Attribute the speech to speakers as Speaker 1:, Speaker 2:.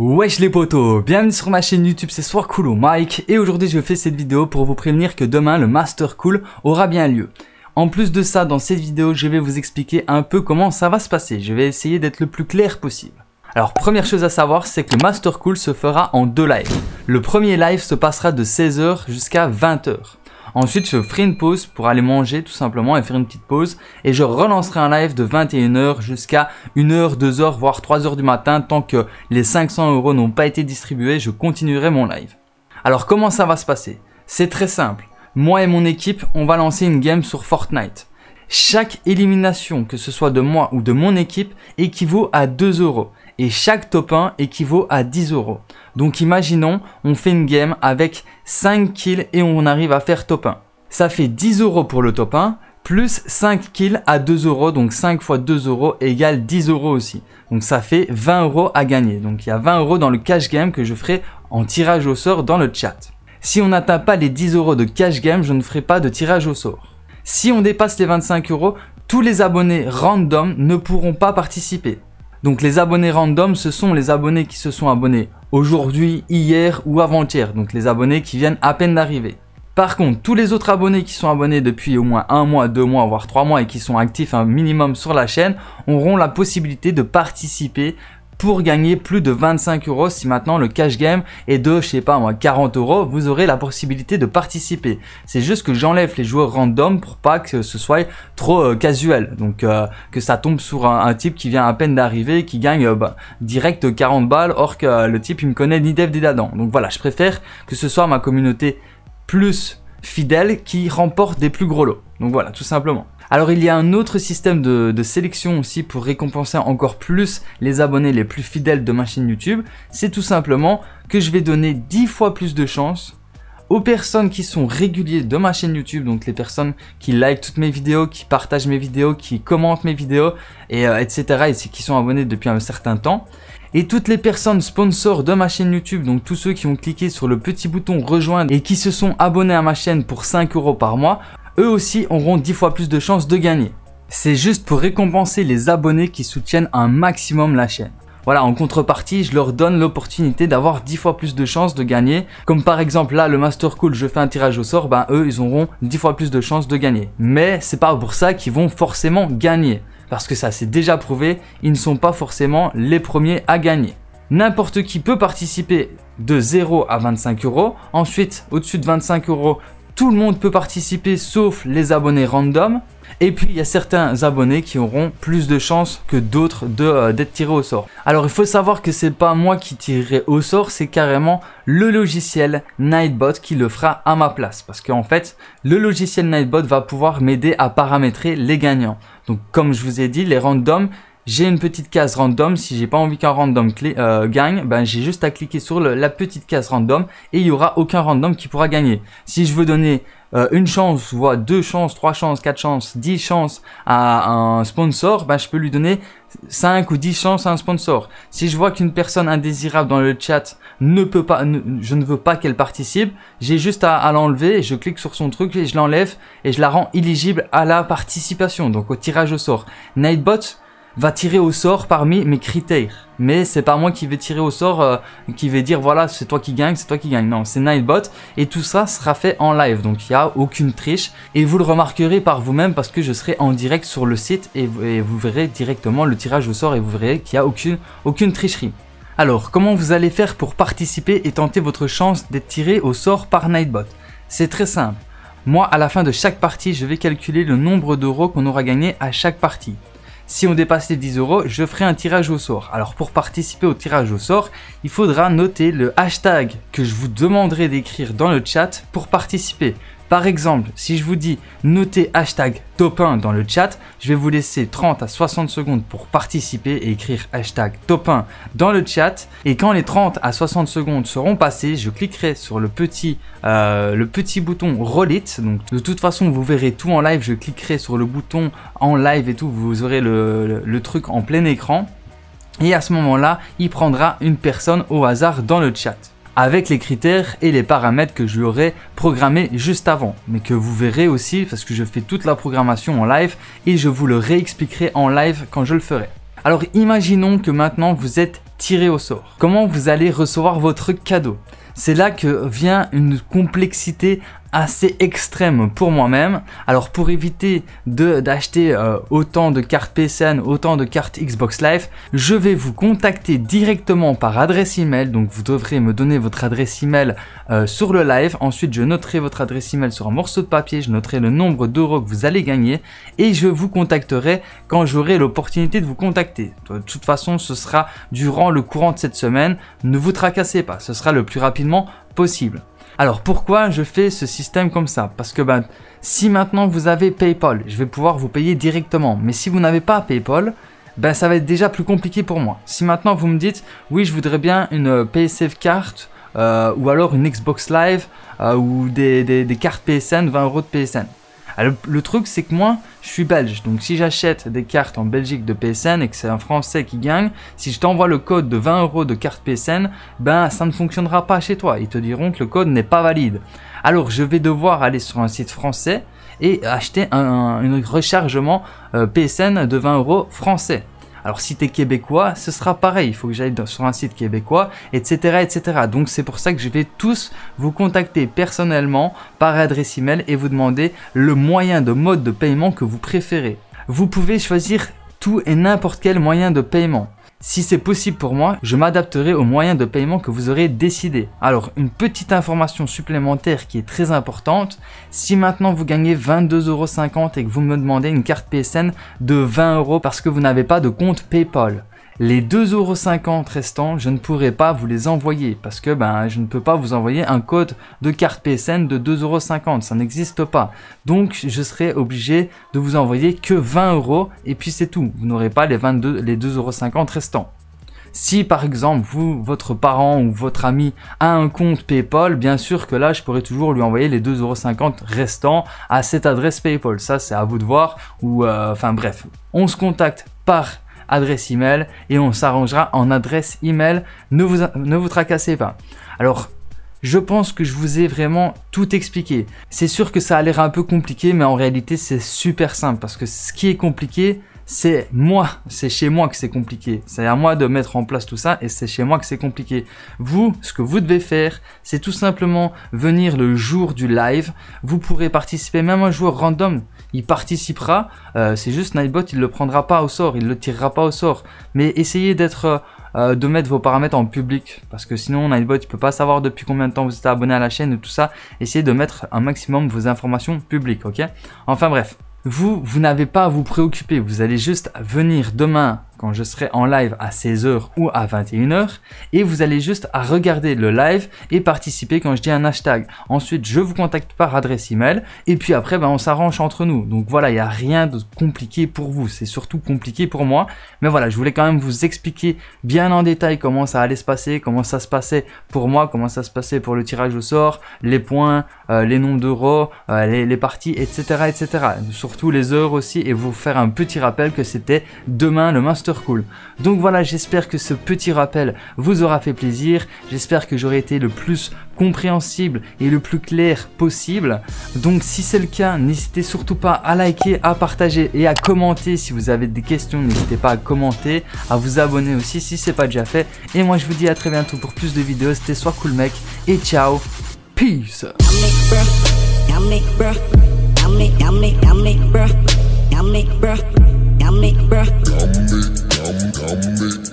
Speaker 1: Wesh les potos, bienvenue sur ma chaîne YouTube, c'est Soir Cool Mike et aujourd'hui je fais cette vidéo pour vous prévenir que demain le Master Cool aura bien lieu. En plus de ça, dans cette vidéo, je vais vous expliquer un peu comment ça va se passer. Je vais essayer d'être le plus clair possible. Alors première chose à savoir, c'est que le Master Cool se fera en deux lives. Le premier live se passera de 16h jusqu'à 20h. Ensuite, je ferai une pause pour aller manger tout simplement et faire une petite pause. Et je relancerai un live de 21h jusqu'à 1h, 2h, voire 3h du matin. Tant que les 500 euros n'ont pas été distribués, je continuerai mon live. Alors comment ça va se passer C'est très simple. Moi et mon équipe, on va lancer une game sur Fortnite. Chaque élimination, que ce soit de moi ou de mon équipe, équivaut à 2 euros et chaque top 1 équivaut à 10 euros. Donc imaginons, on fait une game avec 5 kills et on arrive à faire top 1. Ça fait 10 euros pour le top 1, plus 5 kills à 2 euros, donc 5 fois 2 euros égale 10 euros aussi. Donc ça fait 20 euros à gagner. Donc il y a 20 euros dans le cash game que je ferai en tirage au sort dans le chat. Si on n'atteint pas les 10 euros de cash game, je ne ferai pas de tirage au sort. Si on dépasse les 25 euros, tous les abonnés random ne pourront pas participer. Donc les abonnés random, ce sont les abonnés qui se sont abonnés aujourd'hui, hier ou avant-hier. Donc les abonnés qui viennent à peine d'arriver. Par contre, tous les autres abonnés qui sont abonnés depuis au moins un mois, deux mois, voire trois mois et qui sont actifs un minimum sur la chaîne auront la possibilité de participer pour gagner plus de 25 euros. Si maintenant le cash game est de, je sais pas moi, 40 euros, vous aurez la possibilité de participer. C'est juste que j'enlève les joueurs random pour pas que ce soit trop euh, casuel. Donc euh, que ça tombe sur un, type qui vient à peine d'arriver, qui gagne euh, bah, direct 40 balles, or que le type il me connaît ni dev ni d'Adam. Donc voilà, je préfère que ce soit ma communauté plus fidèle qui remporte des plus gros lots. Donc voilà, tout simplement. Alors il y a un autre système de, sélection aussi pour récompenser encore plus les abonnés les plus fidèles de ma chaîne YouTube. C'est tout simplement que je vais donner 10 fois plus de chances aux personnes qui sont réguliers de ma chaîne YouTube, donc les personnes qui likent toutes mes vidéos, qui partagent mes vidéos, qui commentent mes vidéos, et, etc. Euh, et qui sont abonnés depuis un certain temps. Et toutes les personnes sponsors de ma chaîne YouTube, donc tous ceux qui ont cliqué sur le petit bouton rejoindre et qui se sont abonnés à ma chaîne pour 5 euros par mois, eux aussi auront 10 fois plus de chances de gagner. C'est juste pour récompenser les abonnés qui soutiennent un maximum la chaîne. Voilà, en contrepartie, je leur donne l'opportunité d'avoir 10 fois plus de chances de gagner. Comme par exemple là, le Master Cool, je fais un tirage au sort, ben eux, ils auront 10 fois plus de chances de gagner. Mais c'est pas pour ça qu'ils vont forcément gagner. Parce que ça c'est déjà prouvé, ils ne sont pas forcément les premiers à gagner. N'importe qui peut participer de 0 à 25 euros. Ensuite, au-dessus de 25 euros, tout le monde peut participer sauf les abonnés random. Et puis il y a certains abonnés qui auront plus de chances que d'autres euh, d'être tirés au sort. Alors il faut savoir que c'est pas moi qui tirerai au sort, c'est carrément le logiciel Nightbot qui le fera à ma place. Parce qu'en fait, le logiciel Nightbot va pouvoir m'aider à paramétrer les gagnants. Donc comme je vous ai dit, les randoms, j'ai une petite case random. Si j'ai pas envie qu'un random euh, gagne, ben j'ai juste à cliquer sur la petite case random et il y aura aucun random qui pourra gagner. Si je veux donner euh, une chance, voire deux chances, trois chances, quatre chances, dix chances à un sponsor, ben je peux lui donner cinq ou dix chances à un sponsor. Si je vois qu'une personne indésirable dans le chat ne peut pas, je ne veux pas qu'elle participe, j'ai juste à, à l'enlever, je clique sur son truc et je l'enlève et je la rends éligible à la participation, donc au tirage au sort. Nightbot, va tirer au sort parmi mes critères. Mais c'est pas moi qui vais tirer au sort, euh, qui vais dire voilà c'est toi qui gagne, c'est toi qui gagne. Non, c'est Nightbot et tout ça sera fait en live. Donc il n'y a aucune triche et vous le remarquerez par vous-même parce que je serai en direct sur le site et, vous verrez directement le tirage au sort et vous verrez qu'il n'y a aucune, aucune tricherie. Alors comment vous allez faire pour participer et tenter votre chance d'être tiré au sort par Nightbot C'est très simple. Moi, à la fin de chaque partie, je vais calculer le nombre d'euros qu'on aura gagné à chaque partie. Si on dépasse les 10 euros, je ferai un tirage au sort. Alors pour participer au tirage au sort, il faudra noter le hashtag que je vous demanderai d'écrire dans le chat pour participer. Par exemple, si je vous dis notez hashtag top 1 dans le chat, je vais vous laisser 30 à 60 secondes pour participer et écrire hashtag top 1 dans le chat. Et quand les 30 à 60 secondes seront passées, je cliquerai sur le petit, euh, bouton relit. Donc de toute façon, vous verrez tout en live. Je cliquerai sur le bouton en live et tout. Vous aurez le truc en plein écran. Et à ce moment-là, il prendra une personne au hasard dans le chat avec les critères et les paramètres que je lui aurais programmé juste avant, mais que vous verrez aussi parce que je fais toute la programmation en live et je vous le réexpliquerai en live quand je le ferai. Alors imaginons que maintenant vous êtes tiré au sort. Comment vous allez recevoir votre cadeau c'est là que vient une complexité assez extrême pour moi-même. Alors pour éviter d'acheter euh, autant de cartes PCN autant de cartes Xbox Live, je vais vous contacter directement par adresse email. Donc vous devrez me donner votre adresse email euh, sur le live. Ensuite, je noterai votre adresse email sur un morceau de papier, je noterai le nombre d'euros que vous allez gagner et je vous contacterai quand j'aurai l'opportunité de vous contacter. De toute façon, ce sera durant le courant de cette semaine. Ne vous tracassez pas, ce sera le plus rapidement possible. Alors pourquoi je fais ce système comme ça Parce que ben, si maintenant vous avez PayPal, je vais pouvoir vous payer directement. Mais si vous n'avez pas PayPal, ben ça va être déjà plus compliqué pour moi. Si maintenant vous me dites, oui, je voudrais bien une euh, PSF carte euh, ou alors une Xbox Live euh, ou des, des cartes PSN, 20 euros de PSN. Ah, le, truc, c'est que moi, je suis belge. Donc, si j'achète des cartes en Belgique de PSN et que c'est un Français qui gagne, si je t'envoie le code de 20 euros de carte PSN, ben, ça ne fonctionnera pas chez toi. Ils te diront que le code n'est pas valide. Alors, je vais devoir aller sur un site français et acheter un, rechargement euh, PSN de 20 euros français. Alors si es québécois, ce sera pareil, il faut que j'aille sur un site québécois, etc. etc. Donc c'est pour ça que je vais tous vous contacter personnellement par adresse email et vous demander le moyen de mode de paiement que vous préférez. Vous pouvez choisir tout et n'importe quel moyen de paiement. Si c'est possible pour moi, je m'adapterai aux moyens de paiement que vous aurez décidé. Alors, une petite information supplémentaire qui est très importante, si maintenant vous gagnez 22,50€ et que vous me demandez une carte PSN de 20€ parce que vous n'avez pas de compte PayPal, les 2,50€ restants, je ne pourrai pas vous les envoyer parce que ben, je ne peux pas vous envoyer un code de carte PSN de 2,50€, ça n'existe pas. Donc je serai obligé de vous envoyer que euros et puis c'est tout. Vous n'aurez pas les, les 2,50€ restants. Si par exemple vous, votre parent ou votre ami a un compte PayPal, bien sûr que là je pourrais toujours lui envoyer les 2,50€ restants à cette adresse PayPal. Ça c'est à vous de voir ou euh, enfin bref. On se contacte par adresse email et on s'arrangera en adresse email. Ne vous, ne vous tracassez pas. Alors, je pense que je vous ai vraiment tout expliqué. C'est sûr que ça a l'air un peu compliqué, mais en réalité, c'est super simple parce que ce qui est compliqué, c'est moi, c'est chez moi que c'est compliqué. C'est à moi de mettre en place tout ça et c'est chez moi que c'est compliqué. Vous, ce que vous devez faire, c'est tout simplement venir le jour du live. Vous pourrez participer même un jour random il participera. Euh, c'est juste Nightbot, il le prendra pas au sort, il le tirera pas au sort. Mais essayez d'être, euh, euh, de mettre vos paramètres en public, parce que sinon Nightbot, il peut pas savoir depuis combien de temps vous êtes abonné à la chaîne et tout ça. Essayez de mettre un maximum vos informations publiques, ok Enfin bref, vous, vous n'avez pas à vous préoccuper, vous allez juste venir demain quand je serai en live à 16h ou à 21h et vous allez juste à regarder le live et participer quand je dis un hashtag. Ensuite, je vous contacte par adresse email et puis après, ben, on s'arrange entre nous. Donc voilà, il n'y a rien de compliqué pour vous. C'est surtout compliqué pour moi. Mais voilà, je voulais quand même vous expliquer bien en détail comment ça allait se passer, comment ça se passait pour moi, comment ça se passait pour le tirage au sort, les points, euh, les nombres d'euros, euh, les, les parties, etc., etc. Surtout les heures aussi et vous faire un petit rappel que c'était demain le master Cool. Donc voilà, j'espère que ce petit rappel vous aura fait plaisir, j'espère que j'aurai été le plus compréhensible et le plus clair possible. Donc si c'est le cas, n'hésitez surtout pas à liker, à partager et à commenter. Si vous avez des questions, n'hésitez pas à commenter, à vous abonner aussi si c'est pas déjà fait. Et moi je vous dis à très bientôt pour plus de vidéos. C'était Soir Cool Mec et ciao, peace yummy, bruh. Yummy, yum, yummy.